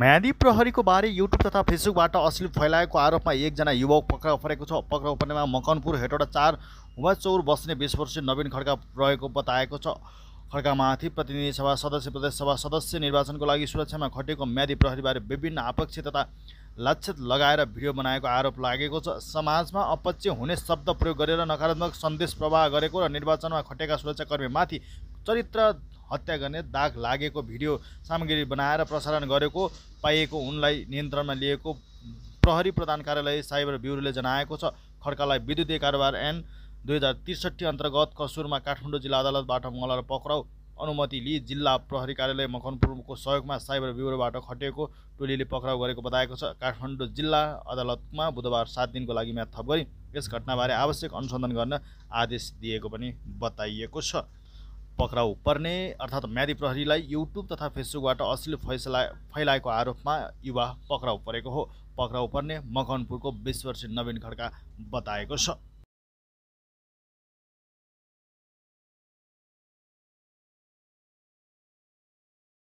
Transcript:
म्यादी प्रहरीको बारे युट्युब तथा फेसबुकबाट अश्लील फैलाएको आरोपमा एकजना युवक पक्राउ परेको छ पक्राउ पर्नेमा मकनपुर हेटवटा चार वा चौर बस्ने बिस वर्षीय नवीन खड्का रहेको बताएको छ खड्कामाथि प्रतिनिधि सभा सदस्य प्रदेश सभा सदस्य निर्वाचनको लागि सुरक्षामा खटेको म्यादी प्रहरीबारे विभिन्न आपक्ष तथा लक्षित लगाएर भिडियो बनाएको आरोप लागेको छ समाजमा अपच्य हुने शब्द प्रयोग गरेर नकारात्मक सन्देश प्रवाह गरेको र निर्वाचनमा खटेका सुरक्षाकर्मीमाथि चरित्र हत्या गर्ने दाग लागेको भिडियो सामग्री बनाएर प्रसारण गरेको पाइएको उनलाई नियन्त्रणमा लिएको प्रहरी प्रधान कार्यालय साइबर ब्युरोले जनाएको छ खड्कालाई विद्युतीय कारोबार ऐन दुई हजार त्रिसठी अन्तर्गत कसुरमा काठमाडौँ जिल्ला अदालतबाट मङ्गलबार पक्राउ अनुमति लिई जिल्ला प्रहरी कार्यालय मखनपुरको सहयोगमा साइबर ब्युरोबाट खटिएको टोलीले पक्राउ गरेको बताएको छ काठमाडौँ जिल्ला अदालतमा बुधबार सात दिनको लागि म्याथ थप गरी यस घटनाबारे आवश्यक अनुसन्धान गर्न आदेश दिएको पनि बताइएको छ पक्राउ पर्ने अर्थात् म्यादी प्रहरीलाई युट्युब तथा फेसबुकबाट अश्लील फैसला फैलाएको आरोपमा युवा पक्राउ परेको हो पक्राउ पर्ने मकनपुरको बिस वर्षीय नवीन खड्का बताएको छ